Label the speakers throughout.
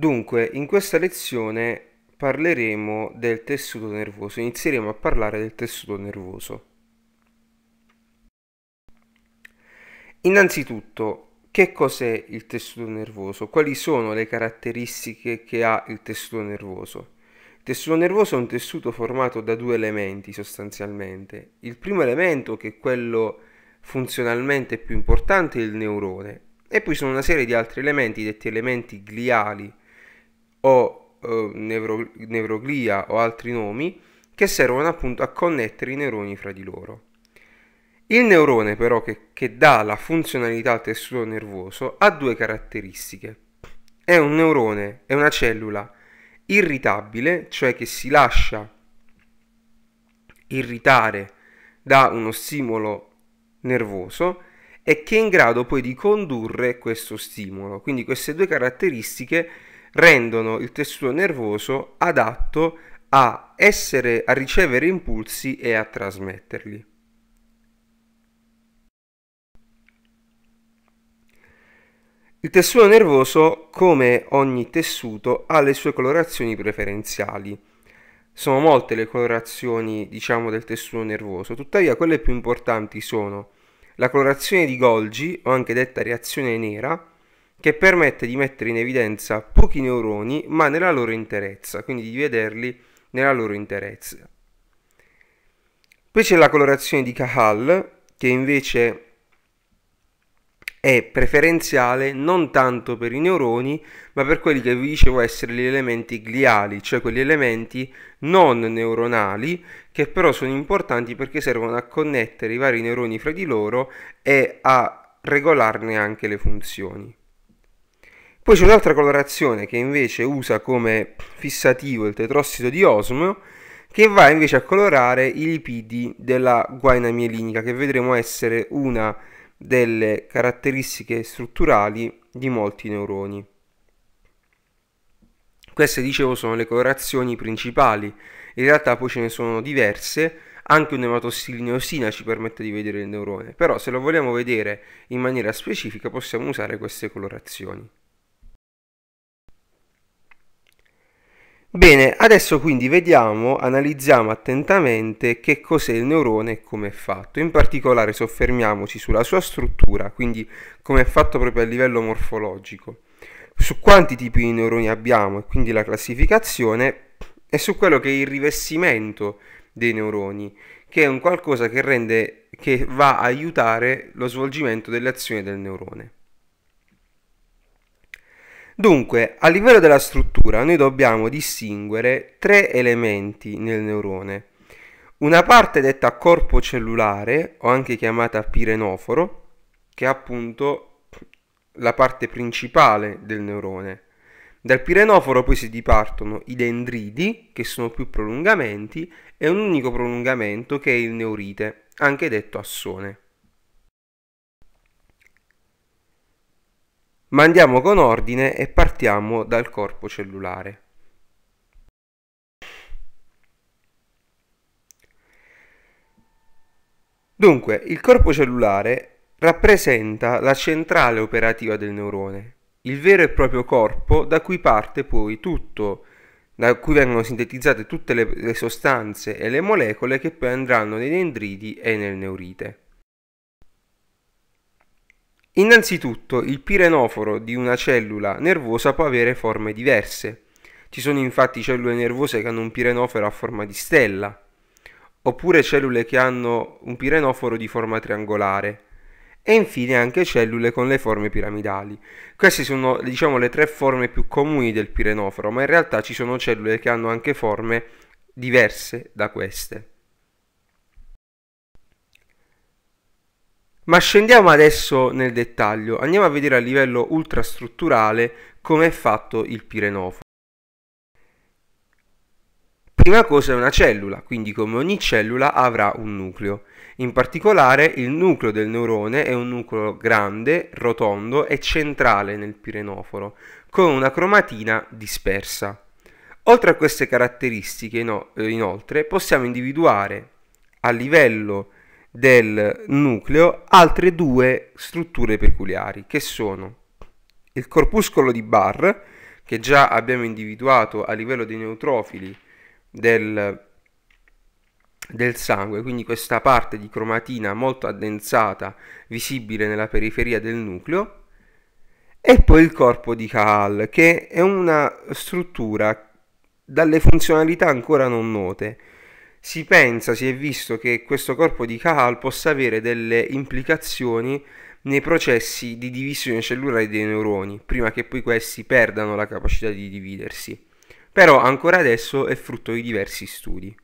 Speaker 1: Dunque, in questa lezione parleremo del tessuto nervoso, inizieremo a parlare del tessuto nervoso. Innanzitutto, che cos'è il tessuto nervoso? Quali sono le caratteristiche che ha il tessuto nervoso? Il tessuto nervoso è un tessuto formato da due elementi sostanzialmente. Il primo elemento, che è quello funzionalmente più importante, è il neurone. E poi sono una serie di altri elementi, detti elementi gliali, o eh, neuro, neuroglia o altri nomi che servono appunto a connettere i neuroni fra di loro. Il neurone però che, che dà la funzionalità al tessuto nervoso ha due caratteristiche. È un neurone, è una cellula irritabile, cioè che si lascia irritare da uno stimolo nervoso e che è in grado poi di condurre questo stimolo. Quindi queste due caratteristiche rendono il tessuto nervoso adatto a, essere, a ricevere impulsi e a trasmetterli. Il tessuto nervoso, come ogni tessuto, ha le sue colorazioni preferenziali. Sono molte le colorazioni, diciamo, del tessuto nervoso, tuttavia quelle più importanti sono la colorazione di Golgi, o anche detta reazione nera, che permette di mettere in evidenza pochi neuroni ma nella loro interezza, quindi di vederli nella loro interezza. Poi c'è la colorazione di Cahal, che invece è preferenziale non tanto per i neuroni, ma per quelli che vi dicevo essere gli elementi gliali, cioè quegli elementi non neuronali, che però sono importanti perché servono a connettere i vari neuroni fra di loro e a regolarne anche le funzioni. Poi c'è un'altra colorazione che invece usa come fissativo il tetrossido di osmio che va invece a colorare i lipidi della guaina mielinica che vedremo essere una delle caratteristiche strutturali di molti neuroni. Queste, dicevo, sono le colorazioni principali. In realtà poi ce ne sono diverse. Anche un nematossilineosina ci permette di vedere il neurone. Però se lo vogliamo vedere in maniera specifica possiamo usare queste colorazioni. Bene, adesso quindi vediamo, analizziamo attentamente che cos'è il neurone e come è fatto. In particolare soffermiamoci sulla sua struttura, quindi come è fatto proprio a livello morfologico, su quanti tipi di neuroni abbiamo e quindi la classificazione e su quello che è il rivestimento dei neuroni, che è un qualcosa che, rende, che va a aiutare lo svolgimento delle azioni del neurone. Dunque, a livello della struttura noi dobbiamo distinguere tre elementi nel neurone. Una parte detta corpo cellulare, o anche chiamata pirenoforo, che è appunto la parte principale del neurone. Dal pirenoforo poi si dipartono i dendridi, che sono più prolungamenti, e un unico prolungamento che è il neurite, anche detto assone. Ma andiamo con ordine e partiamo dal corpo cellulare. Dunque, il corpo cellulare rappresenta la centrale operativa del neurone, il vero e proprio corpo da cui parte poi tutto, da cui vengono sintetizzate tutte le, sostanze e le molecole che poi andranno nei dendriti e nel neurite. Innanzitutto il pirenoforo di una cellula nervosa può avere forme diverse. Ci sono infatti cellule nervose che hanno un pirenoforo a forma di stella, oppure cellule che hanno un pirenoforo di forma triangolare e infine anche cellule con le forme piramidali. Queste sono diciamo le tre forme più comuni del pirenoforo, ma in realtà ci sono cellule che hanno anche forme diverse da queste. Ma scendiamo adesso nel dettaglio, andiamo a vedere a livello ultrastrutturale come è fatto il pirenoforo. Prima cosa è una cellula, quindi come ogni cellula avrà un nucleo. In particolare il nucleo del neurone è un nucleo grande, rotondo e centrale nel pirenoforo, con una cromatina dispersa. Oltre a queste caratteristiche, no, eh, inoltre, possiamo individuare a livello del nucleo altre due strutture peculiari che sono il corpuscolo di Barr che già abbiamo individuato a livello dei neutrofili del, del sangue, quindi questa parte di cromatina molto addensata visibile nella periferia del nucleo e poi il corpo di Kaal che è una struttura dalle funzionalità ancora non note si pensa, si è visto che questo corpo di Cahal possa avere delle implicazioni nei processi di divisione cellulare dei neuroni, prima che poi questi perdano la capacità di dividersi. Però ancora adesso è frutto di diversi studi.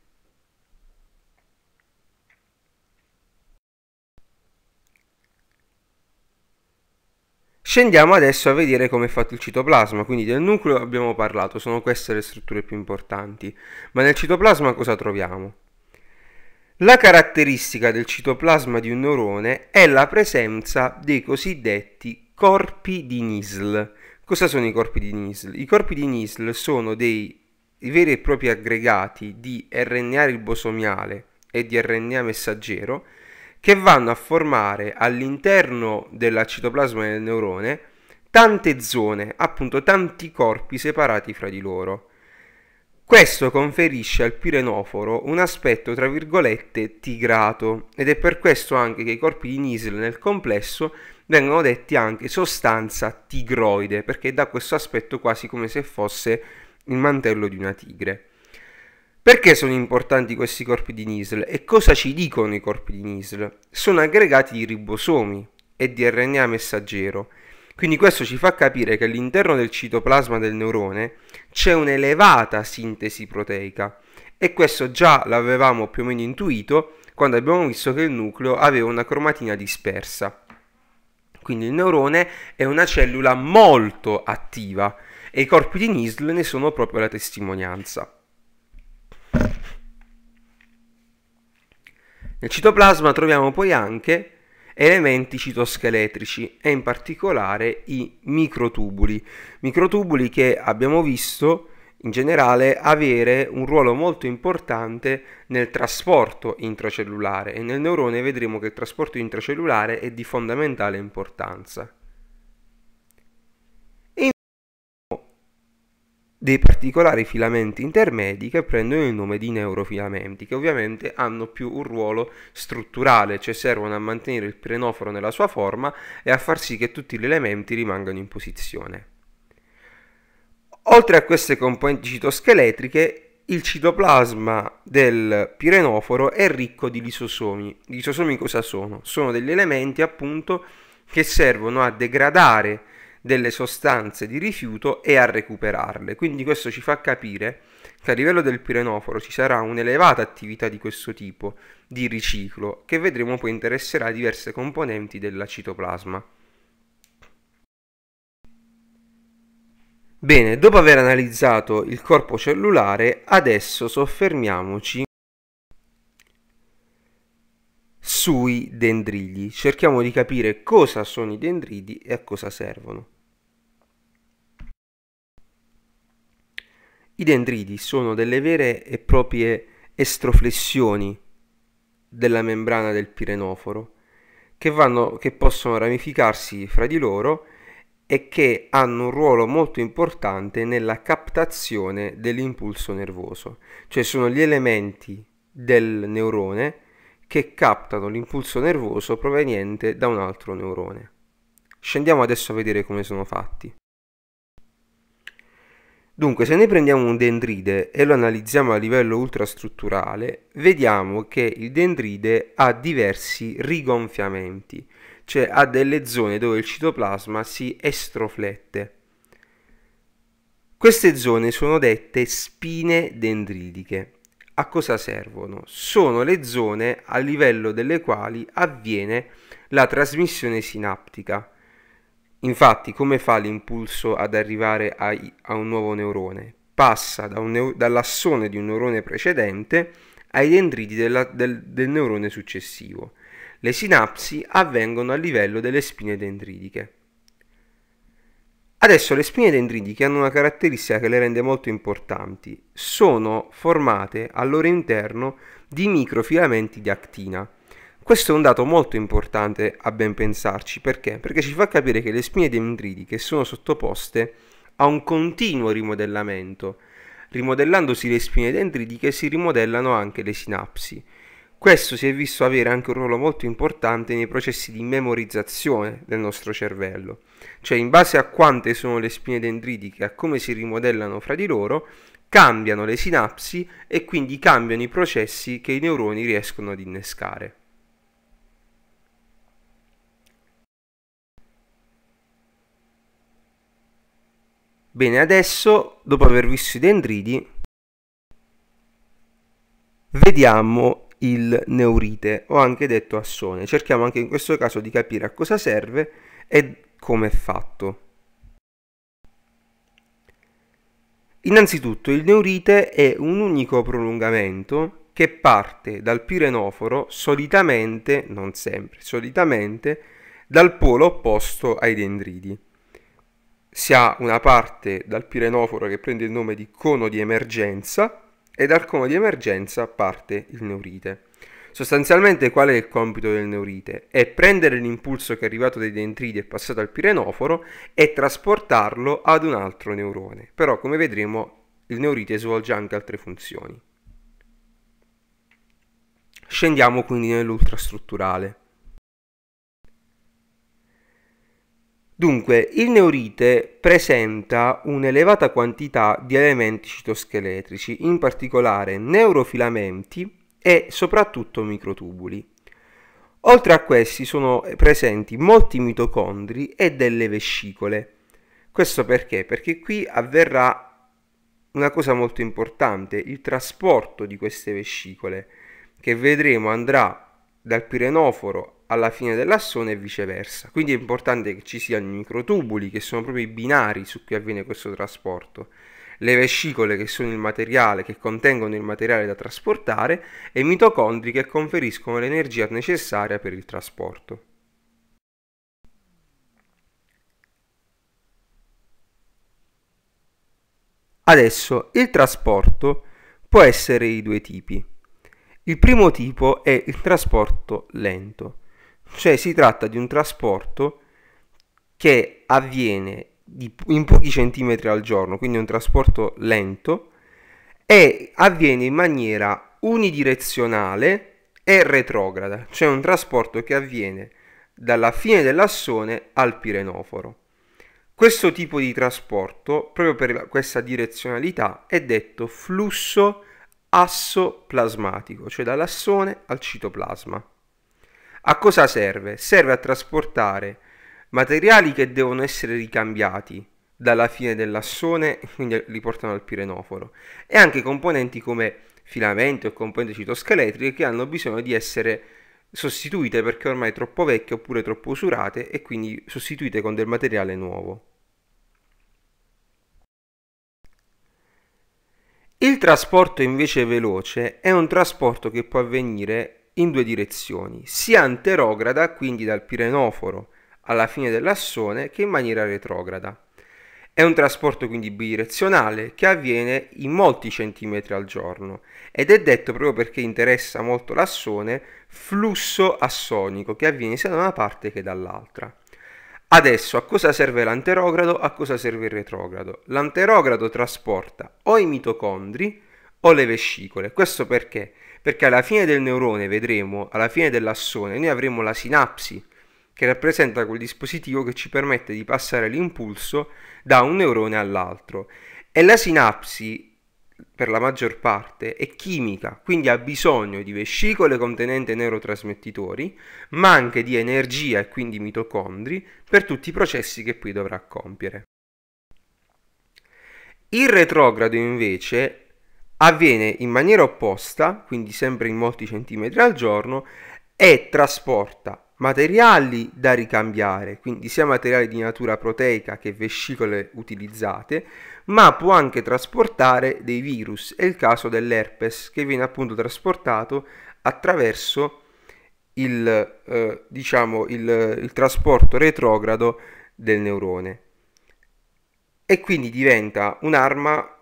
Speaker 1: Scendiamo adesso a vedere come è fatto il citoplasma, quindi del nucleo abbiamo parlato, sono queste le strutture più importanti, ma nel citoplasma cosa troviamo? La caratteristica del citoplasma di un neurone è la presenza dei cosiddetti corpi di Nisl. Cosa sono i corpi di Nisl? I corpi di Nisl sono dei veri e propri aggregati di RNA ribosomiale e di RNA messaggero che vanno a formare all'interno del citoplasma del neurone tante zone, appunto tanti corpi separati fra di loro. Questo conferisce al pirenoforo un aspetto tra virgolette tigrato ed è per questo anche che i corpi di Nisl nel complesso vengono detti anche sostanza tigroide perché dà questo aspetto quasi come se fosse il mantello di una tigre. Perché sono importanti questi corpi di Nisl e cosa ci dicono i corpi di Nisl? Sono aggregati di ribosomi e di RNA messaggero. Quindi questo ci fa capire che all'interno del citoplasma del neurone c'è un'elevata sintesi proteica e questo già l'avevamo più o meno intuito quando abbiamo visto che il nucleo aveva una cromatina dispersa. Quindi il neurone è una cellula molto attiva e i corpi di Nisl ne sono proprio la testimonianza. Nel citoplasma troviamo poi anche elementi citoscheletrici e in particolare i microtubuli, microtubuli che abbiamo visto in generale avere un ruolo molto importante nel trasporto intracellulare e nel neurone vedremo che il trasporto intracellulare è di fondamentale importanza. dei particolari filamenti intermedi che prendono il nome di neurofilamenti, che ovviamente hanno più un ruolo strutturale, cioè servono a mantenere il pirenoforo nella sua forma e a far sì che tutti gli elementi rimangano in posizione. Oltre a queste componenti citoscheletriche, il citoplasma del pirenoforo è ricco di lisosomi. I lisosomi cosa sono? Sono degli elementi appunto che servono a degradare delle sostanze di rifiuto e a recuperarle. Quindi questo ci fa capire che a livello del pirenoforo ci sarà un'elevata attività di questo tipo di riciclo che vedremo poi interesserà diverse componenti della citoplasma. Bene, dopo aver analizzato il corpo cellulare, adesso soffermiamoci sui dendridi. Cerchiamo di capire cosa sono i dendridi e a cosa servono. I dendriti sono delle vere e proprie estroflessioni della membrana del pirenoforo che, vanno, che possono ramificarsi fra di loro e che hanno un ruolo molto importante nella captazione dell'impulso nervoso, cioè sono gli elementi del neurone che captano l'impulso nervoso proveniente da un altro neurone. Scendiamo adesso a vedere come sono fatti. Dunque, se noi prendiamo un dendride e lo analizziamo a livello ultrastrutturale, vediamo che il dendride ha diversi rigonfiamenti, cioè ha delle zone dove il citoplasma si estroflette. Queste zone sono dette spine dendridiche. A cosa servono? Sono le zone a livello delle quali avviene la trasmissione sinaptica Infatti, come fa l'impulso ad arrivare a, a un nuovo neurone? Passa da neu- dall'assone di un neurone precedente ai dendriti della, del, del neurone successivo. Le sinapsi avvengono a livello delle spine dendritiche. Adesso le spine dendritiche hanno una caratteristica che le rende molto importanti. Sono formate al loro interno di microfilamenti di actina, questo è un dato molto importante a ben pensarci, perché? Perché ci fa capire che le spine dendritiche sono sottoposte a un continuo rimodellamento. Rimodellandosi le spine dendritiche si rimodellano anche le sinapsi. Questo si è visto avere anche un ruolo molto importante nei processi di memorizzazione del nostro cervello, cioè in base a quante sono le spine dendritiche, a come si rimodellano fra di loro, cambiano le sinapsi e quindi cambiano i processi che i neuroni riescono ad innescare. Bene, adesso, dopo aver visto i dendridi, vediamo il neurite, o anche detto assone. Cerchiamo anche in questo caso di capire a cosa serve e come è fatto. Innanzitutto, il neurite è un unico prolungamento che parte dal pirenoforo solitamente, non sempre, solitamente dal polo opposto ai dendridi si ha una parte dal pirenoforo che prende il nome di cono di emergenza e dal cono di emergenza parte il neurite. Sostanzialmente qual è il compito del neurite? È prendere l'impulso che è arrivato dai dendriti e passato al pirenoforo e trasportarlo ad un altro neurone. Però come vedremo il neurite svolge anche altre funzioni. Scendiamo quindi nell'ultrastrutturale. Dunque, il neurite presenta un'elevata quantità di elementi citoscheletrici, in particolare neurofilamenti e soprattutto microtubuli. Oltre a questi sono presenti molti mitocondri e delle vescicole. Questo perché? Perché qui avverrà una cosa molto importante, il trasporto di queste vescicole, che vedremo andrà dal pirenoforo alla fine dell'assone e viceversa. Quindi è importante che ci siano i microtubuli, che sono proprio i binari su cui avviene questo trasporto, le vescicole che sono il materiale, che contengono il materiale da trasportare e i mitocondri che conferiscono l'energia necessaria per il trasporto. Adesso il trasporto può essere di due tipi. Il primo tipo è il trasporto lento cioè si tratta di un trasporto che avviene di, in pochi centimetri al giorno, quindi un trasporto lento e avviene in maniera unidirezionale e retrograda, cioè un trasporto che avviene dalla fine dell'assone al pirenoforo. Questo tipo di trasporto, proprio per questa direzionalità, è detto flusso asso plasmatico, cioè dall'assone al citoplasma. A cosa serve? Serve a trasportare materiali che devono essere ricambiati dalla fine dell'assone, quindi li portano al pirenoforo, e anche componenti come filamento e componenti citoscheletriche che hanno bisogno di essere sostituite perché ormai troppo vecchie oppure troppo usurate e quindi sostituite con del materiale nuovo. Il trasporto invece veloce è un trasporto che può avvenire in due direzioni, sia anterograda, quindi dal pirenoforo alla fine dell'assone, che in maniera retrograda. È un trasporto quindi bidirezionale che avviene in molti centimetri al giorno ed è detto proprio perché interessa molto l'assone flusso assonico che avviene sia da una parte che dall'altra. Adesso a cosa serve l'anterogrado? A cosa serve il retrogrado? L'anterogrado trasporta o i mitocondri o le vescicole. Questo perché? perché alla fine del neurone, vedremo, alla fine dell'assone, noi avremo la sinapsi, che rappresenta quel dispositivo che ci permette di passare l'impulso da un neurone all'altro. E la sinapsi per la maggior parte è chimica, quindi ha bisogno di vescicole contenenti neurotrasmettitori, ma anche di energia e quindi mitocondri per tutti i processi che poi dovrà compiere. Il retrogrado invece avviene in maniera opposta, quindi sempre in molti centimetri al giorno, e trasporta materiali da ricambiare, quindi sia materiali di natura proteica che vescicole utilizzate, ma può anche trasportare dei virus. È il caso dell'herpes che viene appunto trasportato attraverso il, eh, diciamo, il, il trasporto retrogrado del neurone e quindi diventa un'arma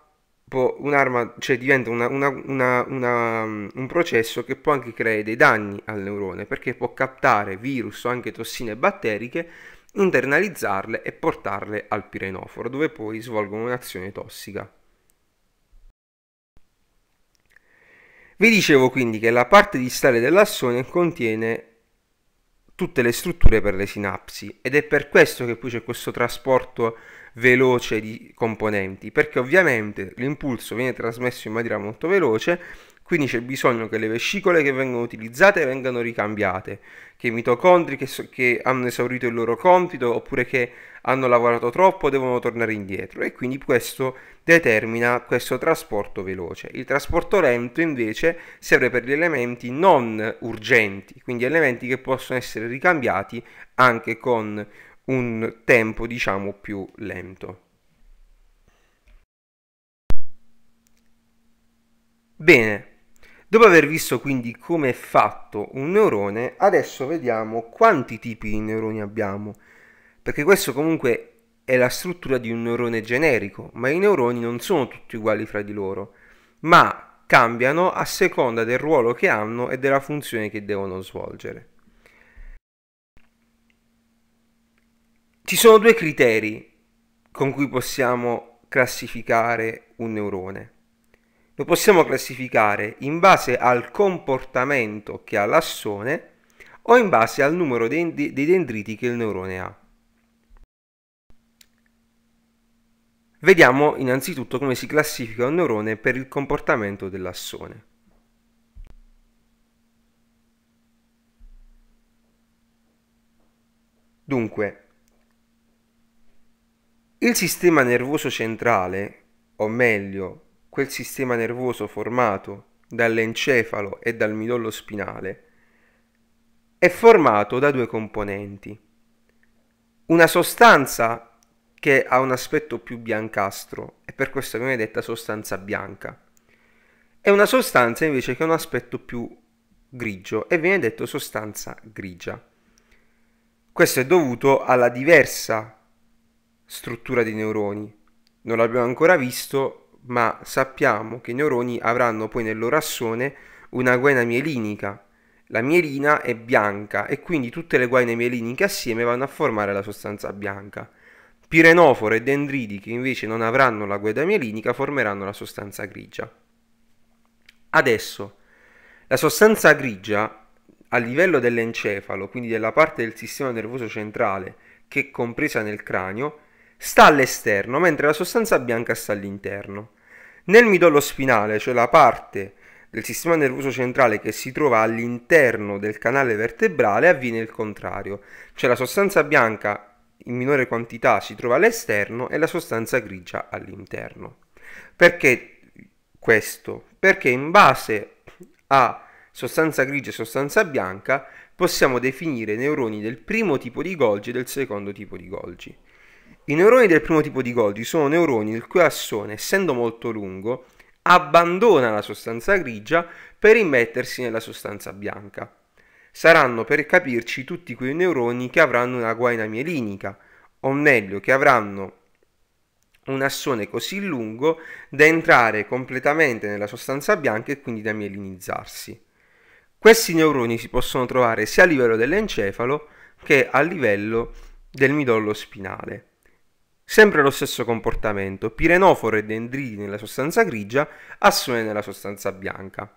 Speaker 1: può, un'arma, cioè diventa una, una, una, mm, un processo che può anche creare dei danni al neurone perché può captare virus o anche tossine batteriche, internalizzarle e portarle al pirenoforo dove poi svolgono un'azione tossica. Vi dicevo quindi che la parte distale dell'assone contiene tutte le strutture per le sinapsi ed è per questo che poi c'è questo trasporto veloce di componenti, perché ovviamente l'impulso viene trasmesso in maniera molto veloce, quindi c'è bisogno che le vescicole che vengono utilizzate vengano ricambiate, che i mitocondri che, so, che, hanno esaurito il loro compito oppure che hanno lavorato troppo devono tornare indietro e quindi questo determina questo trasporto veloce. Il trasporto lento invece serve per gli elementi non urgenti, quindi elementi che possono essere ricambiati anche con un tempo diciamo più lento. Bene, dopo aver visto quindi come è fatto un neurone, adesso vediamo quanti tipi di neuroni abbiamo, perché questo comunque è la struttura di un neurone generico, ma i neuroni non sono tutti uguali fra di loro, ma cambiano a seconda del ruolo che hanno e della funzione che devono svolgere. Ci sono due criteri con cui possiamo classificare un neurone. Lo possiamo classificare in base al comportamento che ha l'assone o in base al numero dei dendriti che il neurone ha. Vediamo innanzitutto come si classifica un neurone per il comportamento dell'assone. Dunque, il sistema nervoso centrale, o meglio, quel sistema nervoso formato dall'encefalo e dal midollo spinale, è formato da due componenti. Una sostanza che ha un aspetto più biancastro e per questo viene detta sostanza bianca e una sostanza invece che ha un aspetto più grigio e viene detto sostanza grigia. Questo è dovuto alla diversa struttura dei neuroni. Non l'abbiamo ancora visto, ma sappiamo che i neuroni avranno poi nel loro assone una guaina mielinica. La mielina è bianca e quindi tutte le guaine mieliniche assieme vanno a formare la sostanza bianca. Pirenofore e dendridi che invece non avranno la guaina mielinica formeranno la sostanza grigia. Adesso, la sostanza grigia a livello dell'encefalo, quindi della parte del sistema nervoso centrale che è compresa nel cranio, sta all'esterno, mentre la sostanza bianca sta all'interno. Nel midollo spinale, cioè la parte del sistema nervoso centrale che si trova all'interno del canale vertebrale, avviene il contrario, cioè la sostanza bianca in minore quantità si trova all'esterno e la sostanza grigia all'interno. Perché questo? Perché in base a sostanza grigia e sostanza bianca possiamo definire neuroni del primo tipo di Golgi e del secondo tipo di Golgi. I neuroni del primo tipo di Golgi sono neuroni il cui assone, essendo molto lungo, abbandona la sostanza grigia per immettersi nella sostanza bianca. Saranno per capirci tutti quei neuroni che avranno una guaina mielinica, o meglio che avranno un assone così lungo da entrare completamente nella sostanza bianca e quindi da mielinizzarsi. Questi neuroni si possono trovare sia a livello dell'encefalo che a livello del midollo spinale. Sempre lo stesso comportamento, pirenoforo e dendriti nella sostanza grigia, assone nella sostanza bianca.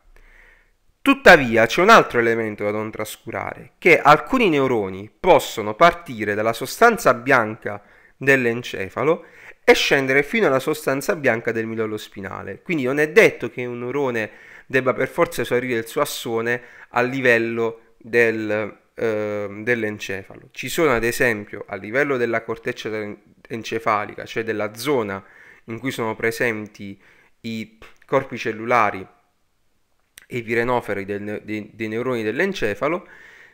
Speaker 1: Tuttavia c'è un altro elemento da non trascurare, che alcuni neuroni possono partire dalla sostanza bianca dell'encefalo e scendere fino alla sostanza bianca del midollo spinale. Quindi non è detto che un neurone debba per forza esaurire il suo assone a livello del, Ehm, dell'encefalo. Ci sono ad esempio a livello della corteccia encefalica, cioè della zona in cui sono presenti i corpi cellulari e i pirenoferi del, dei, dei neuroni dell'encefalo,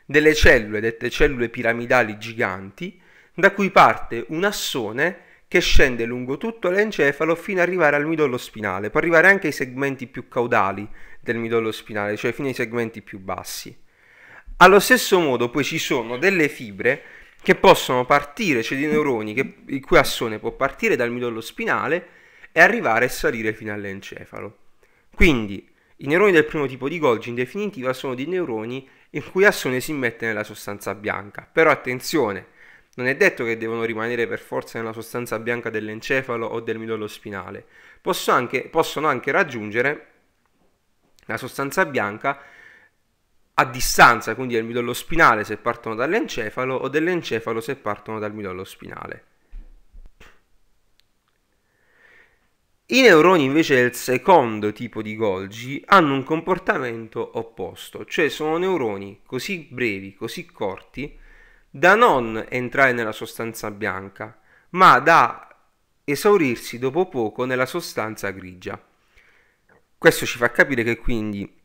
Speaker 1: delle cellule, dette cellule piramidali giganti, da cui parte un assone che scende lungo tutto l'encefalo fino ad arrivare al midollo spinale, può arrivare anche ai segmenti più caudali del midollo spinale, cioè fino ai segmenti più bassi. Allo stesso modo poi ci sono delle fibre che possono partire, cioè dei neuroni che, il cui assone può partire dal midollo spinale e arrivare e salire fino all'encefalo. Quindi i neuroni del primo tipo di Golgi in definitiva sono dei neuroni il cui assone si mette nella sostanza bianca. Però attenzione, non è detto che devono rimanere per forza nella sostanza bianca dell'encefalo o del midollo spinale. Possono anche, possono anche raggiungere la sostanza bianca a distanza, quindi del midollo spinale se partono dall'encefalo o dell'encefalo se partono dal midollo spinale. I neuroni invece del secondo tipo di Golgi hanno un comportamento opposto, cioè sono neuroni così brevi, così corti, da non entrare nella sostanza bianca, ma da esaurirsi dopo poco nella sostanza grigia. Questo ci fa capire che quindi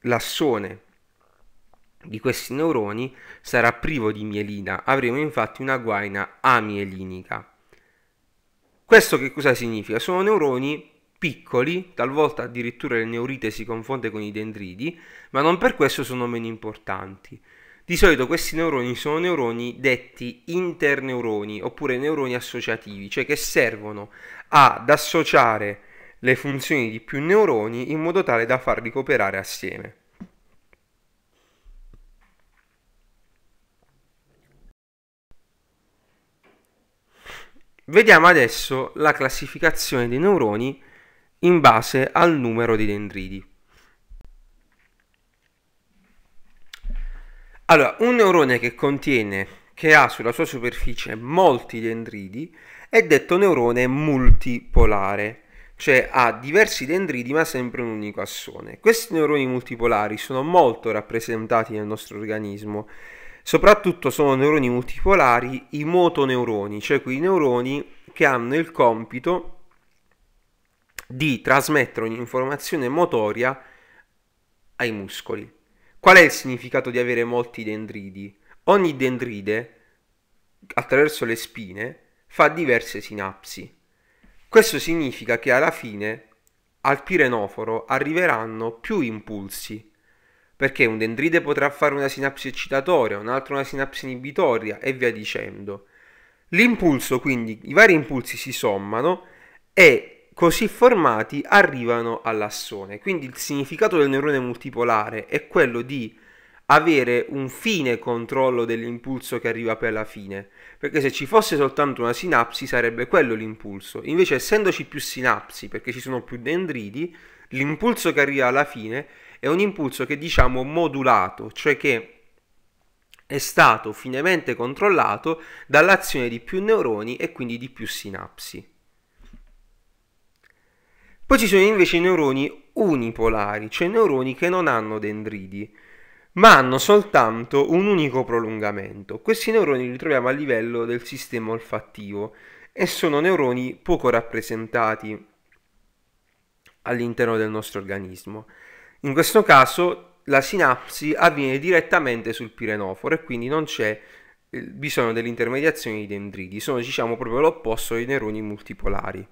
Speaker 1: l'assone di questi neuroni sarà privo di mielina, avremo infatti una guaina amielinica. Questo che cosa significa? Sono neuroni piccoli, talvolta addirittura il neurite si confonde con i dendriti, ma non per questo sono meno importanti. Di solito questi neuroni sono neuroni detti interneuroni oppure neuroni associativi, cioè che servono ad associare le funzioni di più neuroni in modo tale da farli cooperare assieme. Vediamo adesso la classificazione dei neuroni in base al numero di dendriti. Allora, un neurone che contiene, che ha sulla sua superficie molti dendriti, è detto neurone multipolare, cioè ha diversi dendriti ma sempre un unico assone. Questi neuroni multipolari sono molto rappresentati nel nostro organismo Soprattutto sono neuroni multipolari, i motoneuroni, cioè quei neuroni che hanno il compito di trasmettere un'informazione motoria ai muscoli. Qual è il significato di avere molti dendridi? Ogni dendride, attraverso le spine, fa diverse sinapsi. Questo significa che alla fine al pirenoforo arriveranno più impulsi perché un dendrite potrà fare una sinapsi eccitatoria, un altro una sinapsi inibitoria e via dicendo. L'impulso, quindi i vari impulsi si sommano e così formati arrivano all'assone. Quindi il significato del neurone multipolare è quello di avere un fine controllo dell'impulso che arriva per la fine, perché se ci fosse soltanto una sinapsi sarebbe quello l'impulso. Invece essendoci più sinapsi, perché ci sono più dendriti, l'impulso che arriva alla fine è un impulso che diciamo modulato, cioè che è stato finemente controllato dall'azione di più neuroni e quindi di più sinapsi. Poi ci sono invece i neuroni unipolari, cioè neuroni che non hanno dendridi, ma hanno soltanto un unico prolungamento. Questi neuroni li troviamo a livello del sistema olfattivo e sono neuroni poco rappresentati all'interno del nostro organismo. In questo caso la sinapsi avviene direttamente sul pirenoforo e quindi non c'è eh, bisogno dell'intermediazione di dendriti, sono diciamo proprio l'opposto dei neuroni multipolari.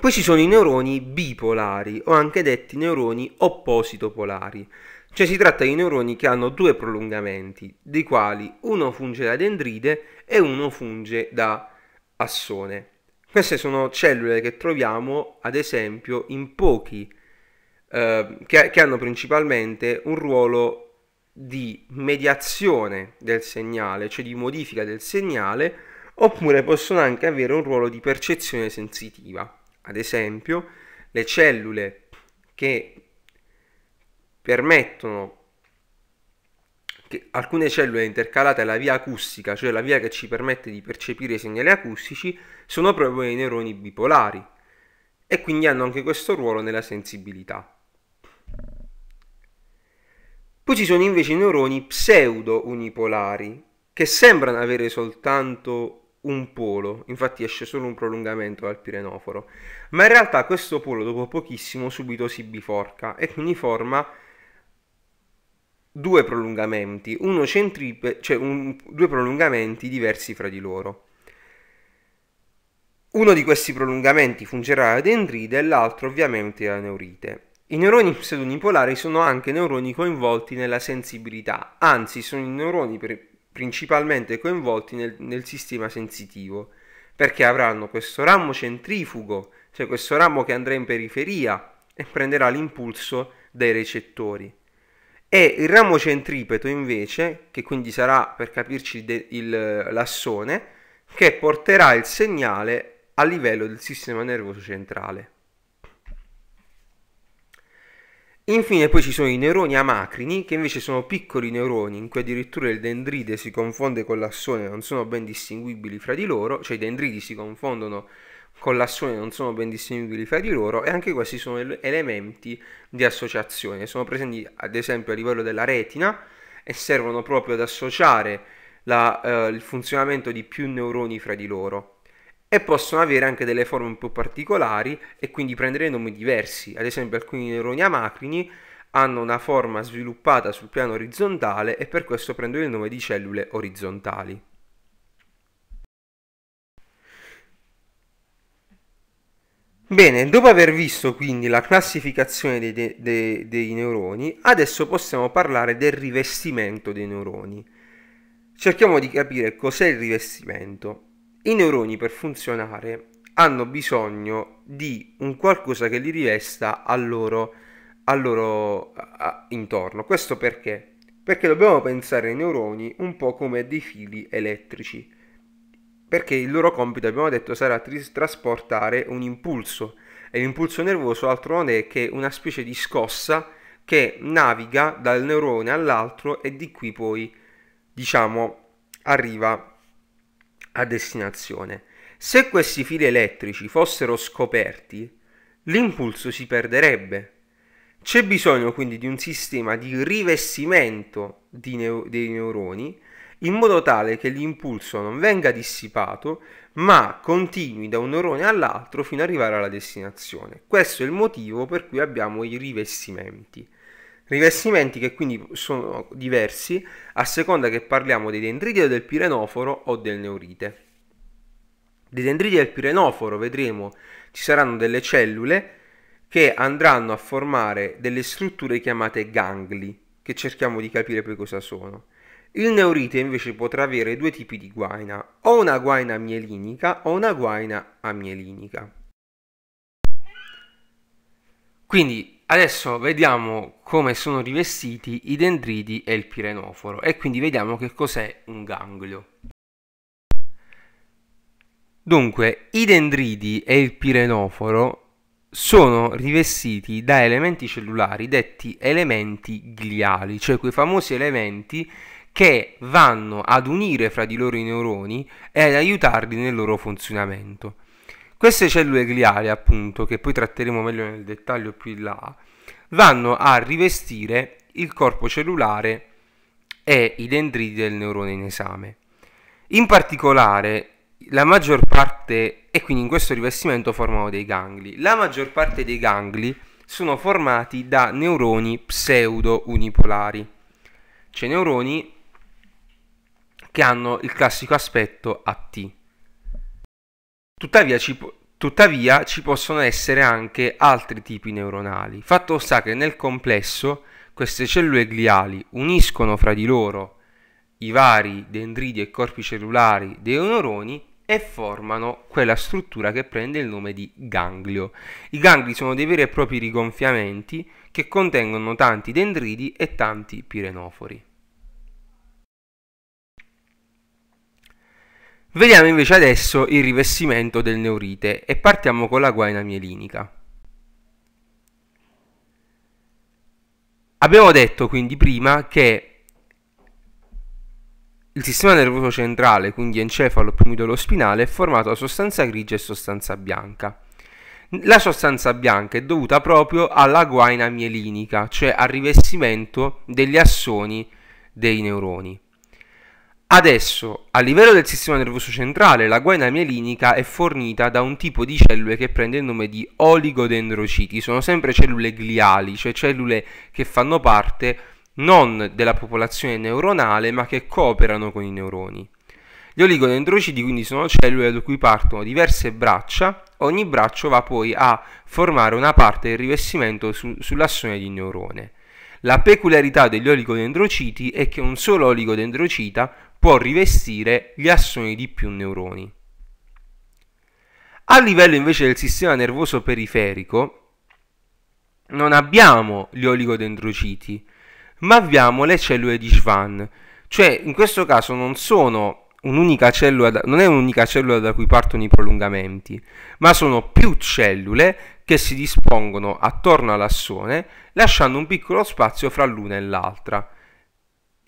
Speaker 1: Poi ci sono i neuroni bipolari o anche detti neuroni oppositopolari, cioè si tratta di neuroni che hanno due prolungamenti, dei quali uno funge da dendride e uno funge da assone. Queste sono cellule che troviamo, ad esempio, in pochi, eh, che, che hanno principalmente un ruolo di mediazione del segnale, cioè di modifica del segnale, oppure possono anche avere un ruolo di percezione sensitiva. Ad esempio, le cellule che permettono che alcune cellule intercalate alla via acustica, cioè la via che ci permette di percepire i segnali acustici, sono proprio i neuroni bipolari e quindi hanno anche questo ruolo nella sensibilità. Poi ci sono invece i neuroni pseudo-unipolari che sembrano avere soltanto un polo, infatti esce solo un prolungamento dal pirenoforo, ma in realtà questo polo dopo pochissimo subito si biforca e quindi forma due prolungamenti, uno centripe, cioè un, due prolungamenti diversi fra di loro. Uno di questi prolungamenti fungerà ad dendrite e l'altro ovviamente a neurite. I neuroni pseudonipolari sono anche neuroni coinvolti nella sensibilità, anzi sono i neuroni principalmente coinvolti nel, nel sistema sensitivo, perché avranno questo ramo centrifugo, cioè questo ramo che andrà in periferia e prenderà l'impulso dai recettori e il ramo centripeto invece, che quindi sarà per capirci il, il, l'assone, che porterà il segnale a livello del sistema nervoso centrale. Infine poi ci sono i neuroni amacrini, che invece sono piccoli neuroni, in cui addirittura il dendride si confonde con l'assone, non sono ben distinguibili fra di loro, cioè i dendridi si confondono collazione non sono ben distinguibili fra di loro e anche questi sono elementi di associazione. Sono presenti ad esempio a livello della retina e servono proprio ad associare la, eh, il funzionamento di più neuroni fra di loro e possono avere anche delle forme un po' particolari e quindi prendere nomi diversi. Ad esempio alcuni neuroni amacrini hanno una forma sviluppata sul piano orizzontale e per questo prendono il nome di cellule orizzontali. Bene, dopo aver visto quindi la classificazione dei, de, dei, neuroni, adesso possiamo parlare del rivestimento dei neuroni. Cerchiamo di capire cos'è il rivestimento. I neuroni per funzionare hanno bisogno di un qualcosa che li rivesta al loro, al loro a, intorno. Questo perché? Perché dobbiamo pensare ai neuroni un po' come dei fili elettrici perché il loro compito, abbiamo detto, sarà tris- trasportare un impulso e l'impulso nervoso altro non è che una specie di scossa che naviga dal neurone all'altro e di qui poi, diciamo, arriva a destinazione. Se questi fili elettrici fossero scoperti, l'impulso si perderebbe. C'è bisogno quindi di un sistema di rivestimento di neu- dei neuroni in modo tale che l'impulso non venga dissipato, ma continui da un neurone all'altro fino ad arrivare alla destinazione. Questo è il motivo per cui abbiamo i rivestimenti. Rivestimenti che quindi sono diversi a seconda che parliamo dei dendriti del pirenoforo o del neurite. Dei dendriti del pirenoforo, vedremo, ci saranno delle cellule che andranno a formare delle strutture chiamate gangli, che cerchiamo di capire poi cosa sono. Il neurite invece potrà avere due tipi di guaina, o una guaina mielinica o una guaina amielinica. Quindi adesso vediamo come sono rivestiti i dendriti e il pirenoforo e quindi vediamo che cos'è un ganglio. Dunque, i dendriti e il pirenoforo sono rivestiti da elementi cellulari detti elementi gliali, cioè quei famosi elementi che che vanno ad unire fra di loro i neuroni e ad aiutarli nel loro funzionamento. Queste cellule gliali, appunto, che poi tratteremo meglio nel dettaglio più in là, vanno a rivestire il corpo cellulare e i dendriti del neurone in esame. In particolare, la maggior parte, e quindi in questo rivestimento formano dei gangli, la maggior parte dei gangli sono formati da neuroni pseudo unipolari, cioè neuroni che hanno il classico aspetto a T. Tuttavia ci, tuttavia ci possono essere anche altri tipi neuronali. Fatto sta che nel complesso queste cellule gliali uniscono fra di loro i vari dendriti e corpi cellulari dei neuroni e formano quella struttura che prende il nome di ganglio. I gangli sono dei veri e propri rigonfiamenti che contengono tanti dendriti e tanti pirenofori. Vediamo invece adesso il rivestimento del neurite e partiamo con la guaina mielinica. Abbiamo detto quindi prima che il sistema nervoso centrale, quindi encefalo, primidolo spinale, è formato da sostanza grigia e sostanza bianca. La sostanza bianca è dovuta proprio alla guaina mielinica, cioè al rivestimento degli assoni dei neuroni. Adesso, a livello del sistema nervoso centrale, la guaina mielinica è fornita da un tipo di cellule che prende il nome di oligodendrociti. Sono sempre cellule gliali, cioè cellule che fanno parte non della popolazione neuronale, ma che cooperano con i neuroni. Gli oligodendrociti quindi sono cellule da cui partono diverse braccia, ogni braccio va poi a formare una parte del rivestimento su, sull'assone di neurone. La peculiarità degli oligodendrociti è che un solo oligodendrocita può rivestire gli assoni di più neuroni. A livello invece del sistema nervoso periferico non abbiamo gli oligodendrociti, ma abbiamo le cellule di Schwann, cioè in questo caso non sono un'unica cellula da, non è un'unica cellula da cui partono i prolungamenti, ma sono più cellule che si dispongono attorno all'assone, lasciando un piccolo spazio fra l'una e l'altra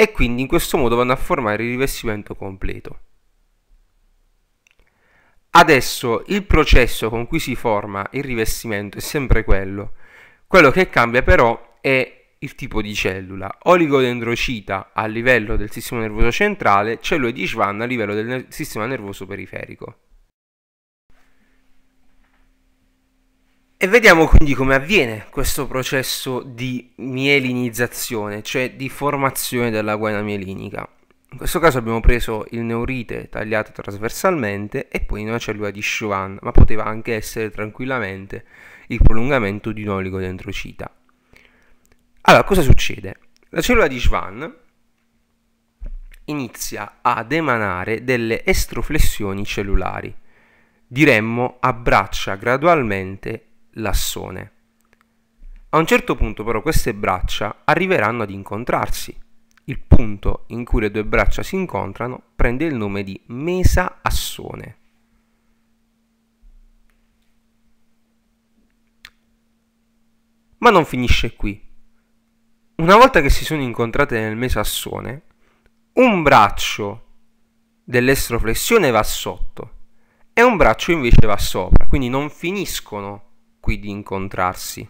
Speaker 1: e quindi in questo modo vanno a formare il rivestimento completo. Adesso il processo con cui si forma il rivestimento è sempre quello. Quello che cambia però è il tipo di cellula. Oligodendrocita a livello del sistema nervoso centrale, cellule di Schwann a livello del sistema nervoso periferico. E vediamo quindi come avviene questo processo di mielinizzazione, cioè di formazione della guaina mielinica. In questo caso abbiamo preso il neurite tagliato trasversalmente e poi una cellula di Schwann, ma poteva anche essere tranquillamente il prolungamento di un oligodendrocita. Allora, cosa succede? La cellula di Schwann inizia ad emanare delle estroflessioni cellulari diremmo abbraccia gradualmente l'assone. A un certo punto però queste braccia arriveranno ad incontrarsi. Il punto in cui le due braccia si incontrano prende il nome di mesa assone. Ma non finisce qui. Una volta che si sono incontrate nel mesassone, un braccio dell'estroflessione va sotto e un braccio invece va sopra, quindi non finiscono qui di incontrarsi.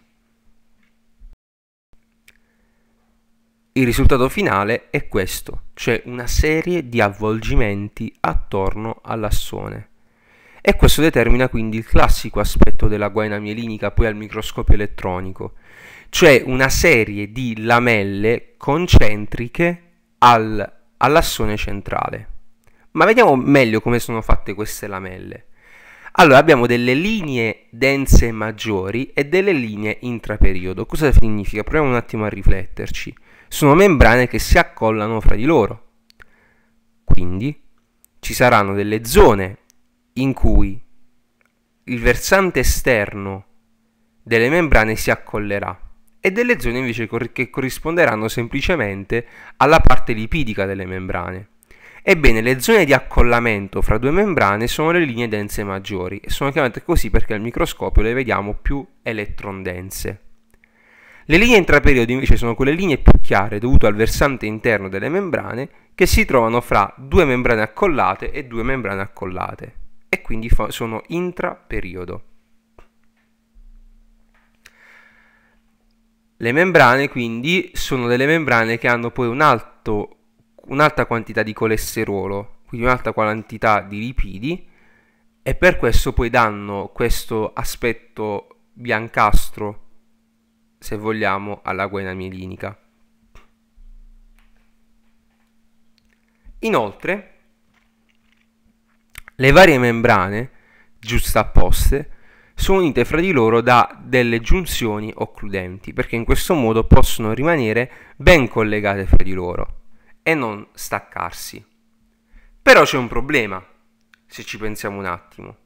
Speaker 1: Il risultato finale è questo, cioè una serie di avvolgimenti attorno all'assone. E questo determina quindi il classico aspetto della guaina mielinica poi al microscopio elettronico, cioè una serie di lamelle concentriche al, all'assone centrale. Ma vediamo meglio come sono fatte queste lamelle. Allora abbiamo delle linee dense maggiori e delle linee intraperiodo. Cosa significa? Proviamo un attimo a rifletterci. Sono membrane che si accollano fra di loro. Quindi ci saranno delle zone in cui il versante esterno delle membrane si accollerà e delle zone invece che corrisponderanno semplicemente alla parte lipidica delle membrane. Ebbene, le zone di accollamento fra due membrane sono le linee dense maggiori e sono chiamate così perché al microscopio le vediamo più elettrondense. Le linee intraperiodi invece sono quelle linee più chiare dovute al versante interno delle membrane che si trovano fra due membrane accollate e due membrane accollate e quindi sono intraperiodo. Le membrane quindi sono delle membrane che hanno poi un alto un'alta quantità di colesterolo, quindi un'alta quantità di lipidi e per questo poi danno questo aspetto biancastro, se vogliamo, alla guena mielinica. Inoltre, le varie membrane giustapposte sono unite fra di loro da delle giunzioni occludenti, perché in questo modo possono rimanere ben collegate fra di loro e non staccarsi. Però c'è un problema, se ci pensiamo un attimo.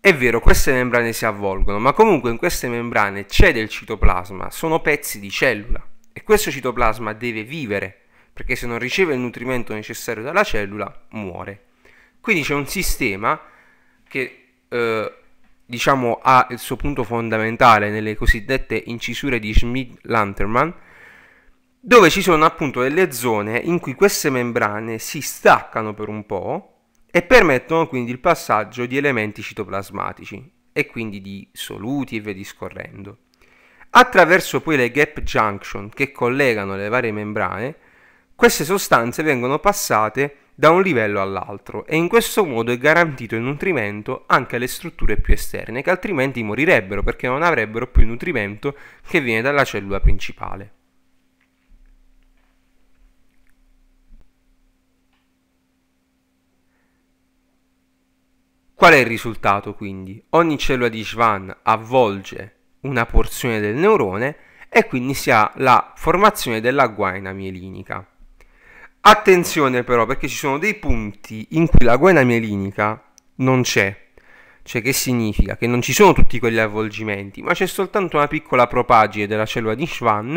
Speaker 1: È vero, queste membrane si avvolgono, ma comunque in queste membrane c'è del citoplasma, sono pezzi di cellula e questo citoplasma deve vivere, perché se non riceve il nutrimento necessario dalla cellula muore. Quindi c'è un sistema che eh, diciamo ha il suo punto fondamentale nelle cosiddette incisure di Schmidt-Lantermann dove ci sono appunto delle zone in cui queste membrane si staccano per un po' e permettono quindi il passaggio di elementi citoplasmatici e quindi di soluti e via discorrendo. Attraverso poi le gap junction che collegano le varie membrane, queste sostanze vengono passate da un livello all'altro e in questo modo è garantito il nutrimento anche alle strutture più esterne che altrimenti morirebbero perché non avrebbero più il nutrimento che viene dalla cellula principale. Qual è il risultato quindi? Ogni cellula di Schwann avvolge una porzione del neurone e quindi si ha la formazione della guaina mielinica. Attenzione però perché ci sono dei punti in cui la guaina mielinica non c'è. Cioè che significa? Che non ci sono tutti quegli avvolgimenti, ma c'è soltanto una piccola propagine della cellula di Schwann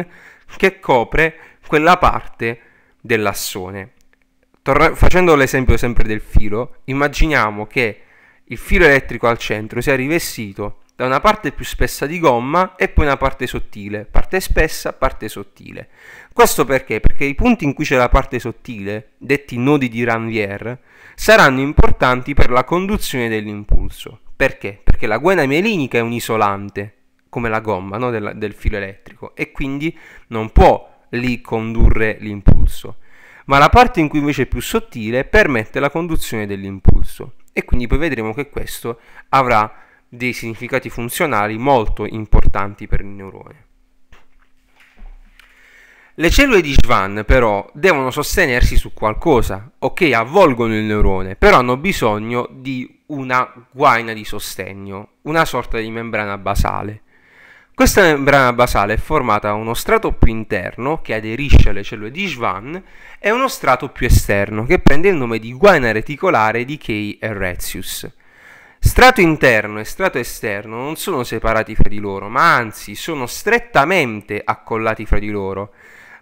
Speaker 1: che copre quella parte dell'assone. Torre- facendo l'esempio sempre del filo, immaginiamo che il filo elettrico al centro sia rivestito da una parte più spessa di gomma e poi una parte sottile, parte spessa, parte sottile. Questo perché? Perché i punti in cui c'è la parte sottile, detti nodi di Ranvier, saranno importanti per la conduzione dell'impulso. Perché? Perché la guena mielinica è un isolante, come la gomma no? del, del filo elettrico, e quindi non può lì condurre l'impulso. Ma la parte in cui invece è più sottile permette la conduzione dell'impulso e quindi poi vedremo che questo avrà dei significati funzionali molto importanti per il neurone. Le cellule di Schwann però devono sostenersi su qualcosa, ok avvolgono il neurone, però hanno bisogno di una guaina di sostegno, una sorta di membrana basale. Questa membrana basale è formata da uno strato più interno che aderisce alle cellule di Schwann e uno strato più esterno che prende il nome di guaina reticolare di Key e Retzius. Strato interno e strato esterno non sono separati fra di loro, ma anzi sono strettamente accollati fra di loro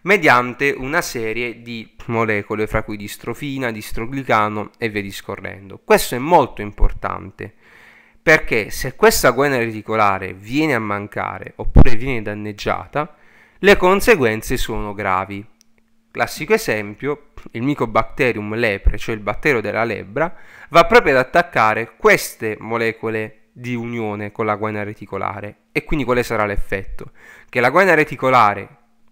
Speaker 1: mediante una serie di molecole, fra cui distrofina, distroglicano e via discorrendo. Questo è molto importante perché se questa guena reticolare viene a mancare oppure viene danneggiata, le conseguenze sono gravi. Classico esempio, il Mycobacterium lepre, cioè il batterio della lebbra, va proprio ad attaccare queste molecole di unione con la guaina reticolare. E quindi quale sarà l'effetto? Che la guaina reticolare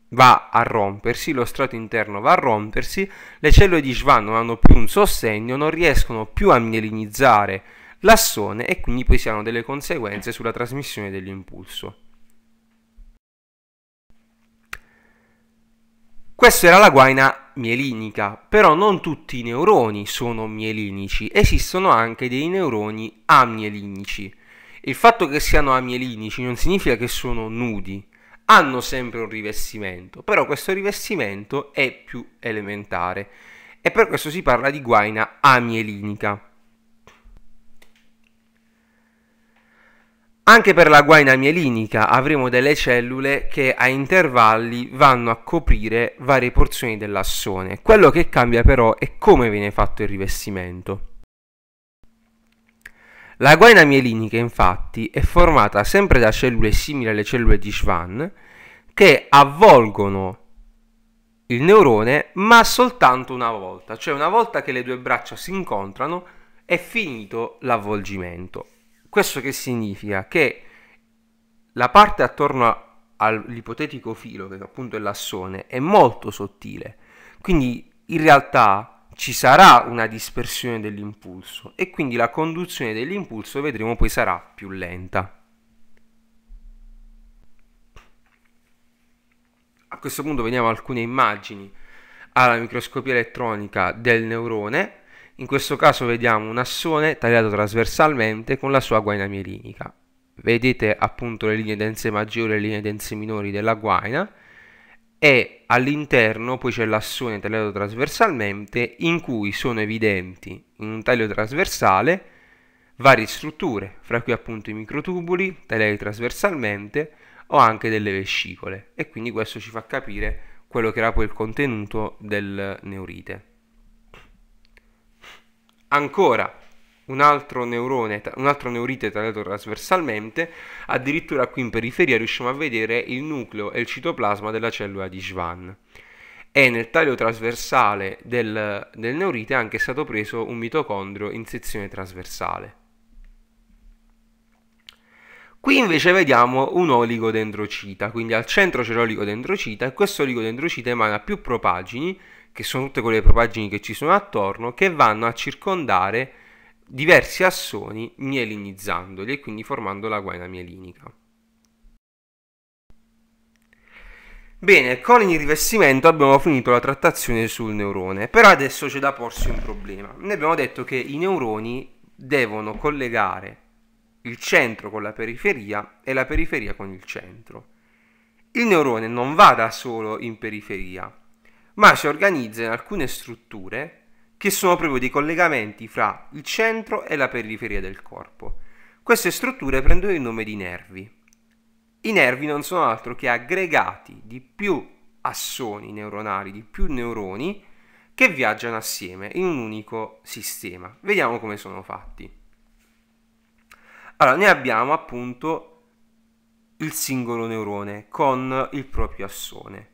Speaker 1: va a rompersi, lo strato interno va a rompersi, le cellule di Schwann non hanno più un sostegno, non riescono più a mielinizzare l'assone e quindi poi si hanno delle conseguenze sulla trasmissione dell'impulso. Questa era la guaina mielinica, però non tutti i neuroni sono mielinici, esistono anche dei neuroni amielinici. Il fatto che siano amielinici non significa che sono nudi, hanno sempre un rivestimento, però questo rivestimento è più elementare e per questo si parla di guaina amielinica. Anche per la guaina mielinica avremo delle cellule che a intervalli vanno a coprire varie porzioni dell'assone. Quello che cambia però è come viene fatto il rivestimento. La guaina mielinica infatti è formata sempre da cellule simili alle cellule di Schwann che avvolgono il neurone ma soltanto una volta, cioè una volta che le due braccia si incontrano è finito l'avvolgimento. Questo che significa? Che la parte attorno all'ipotetico filo, che appunto è l'assone, è molto sottile. Quindi in realtà ci sarà una dispersione dell'impulso e quindi la conduzione dell'impulso, vedremo, poi sarà più lenta. A questo punto vediamo alcune immagini alla microscopia elettronica del neurone in questo caso vediamo un assone tagliato trasversalmente con la sua guaina mielinica. Vedete appunto le linee dense maggiori e le linee dense minori della guaina e all'interno poi c'è l'assone tagliato trasversalmente in cui sono evidenti in un taglio trasversale varie strutture, fra cui appunto i microtubuli tagliati trasversalmente o anche delle vescicole e quindi questo ci fa capire quello che era poi il contenuto del neurite ancora un altro neurone, un altro neurite tagliato trasversalmente, addirittura qui in periferia riusciamo a vedere il nucleo e il citoplasma della cellula di Schwann. E nel taglio trasversale del, del neurite è anche stato preso un mitocondrio in sezione trasversale. Qui invece vediamo un oligodendrocita, quindi al centro c'è l'oligodendrocita e questo oligodendrocita emana più propagini che sono tutte quelle propaggini che ci sono attorno, che vanno a circondare diversi assoni mielinizzandoli e quindi formando la guaina mielinica. Bene, con il rivestimento abbiamo finito la trattazione sul neurone, però adesso c'è da porsi un problema. Noi abbiamo detto che i neuroni devono collegare il centro con la periferia e la periferia con il centro. Il neurone non va da solo in periferia, ma si organizza in alcune strutture che sono proprio dei collegamenti fra il centro e la periferia del corpo. Queste strutture prendono il nome di nervi. I nervi non sono altro che aggregati di più assoni neuronali, di più neuroni che viaggiano assieme in un unico sistema. Vediamo come sono fatti. Allora, noi abbiamo appunto il singolo neurone con il proprio assone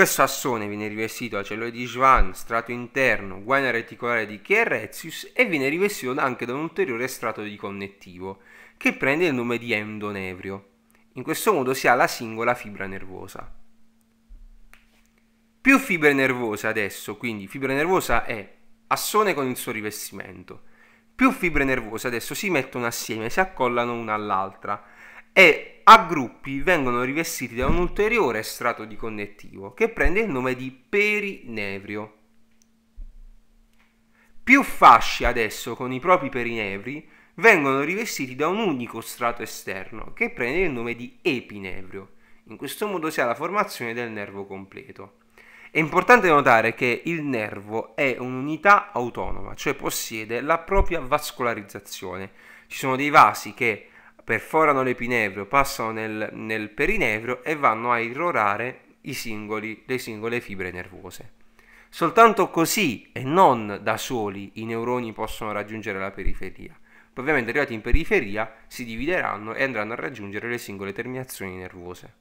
Speaker 1: questo assone viene rivestito a cellulare di Schwann, strato interno, guaina reticolare di Chierrezius e viene rivestito anche da un ulteriore strato di connettivo, che prende il nome di endonevrio. In questo modo si ha la singola fibra nervosa. Più fibre nervose adesso, quindi fibra nervosa è assone con il suo rivestimento. Più fibre nervose adesso si mettono assieme, si accollano una all'altra e a gruppi vengono rivestiti da un ulteriore strato di connettivo che prende il nome di perinevrio. Più fasci adesso con i propri perinevri vengono rivestiti da un unico strato esterno che prende il nome di epinevrio. In questo modo si ha la formazione del nervo completo. È importante notare che il nervo è un'unità autonoma, cioè possiede la propria vascolarizzazione. Ci sono dei vasi che perforano l'epinevrio, passano nel, nel perinevro e vanno a irrorare singoli, le singole fibre nervose. Soltanto così e non da soli i neuroni possono raggiungere la periferia. ovviamente arrivati in periferia si divideranno e andranno a raggiungere le singole terminazioni nervose.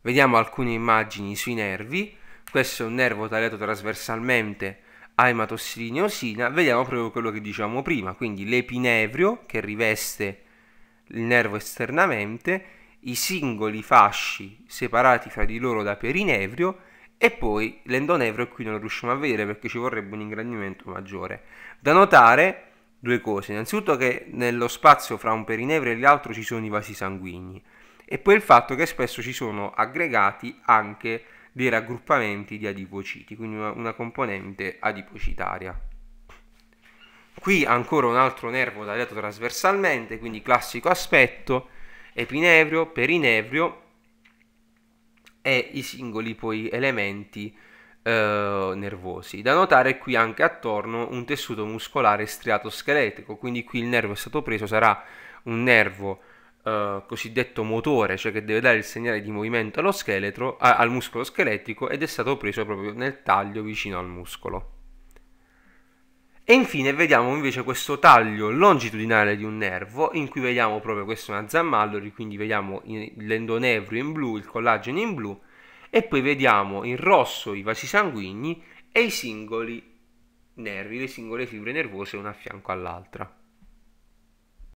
Speaker 1: Vediamo alcune immagini sui nervi. Questo è un nervo tagliato trasversalmente aimatossilina e osina, vediamo proprio quello che dicevamo prima, quindi l'epinevrio che riveste il nervo esternamente, i singoli fasci separati fra di loro da perinevrio e poi l'endonevrio qui non lo riusciamo a vedere perché ci vorrebbe un ingrandimento maggiore. Da notare due cose, innanzitutto che nello spazio fra un perinevrio e l'altro ci sono i vasi sanguigni e poi il fatto che spesso ci sono aggregati anche dei raggruppamenti di adipociti, quindi una, una componente adipocitaria. Qui ancora un altro nervo tagliato trasversalmente, quindi classico aspetto, epinevrio, perinevrio e i singoli poi elementi eh, nervosi. Da notare qui anche attorno un tessuto muscolare striato scheletrico, quindi qui il nervo è stato preso, sarà un nervo eh, cosiddetto motore, cioè che deve dare il segnale di movimento allo scheletro, a, al muscolo scheletrico ed è stato preso proprio nel taglio vicino al muscolo. E infine vediamo invece questo taglio longitudinale di un nervo in cui vediamo proprio questo è una zammallori, quindi vediamo l'endonevrio in blu, il collagene in blu e poi vediamo in rosso i vasi sanguigni e i singoli nervi, le singole fibre nervose una a fianco all'altra.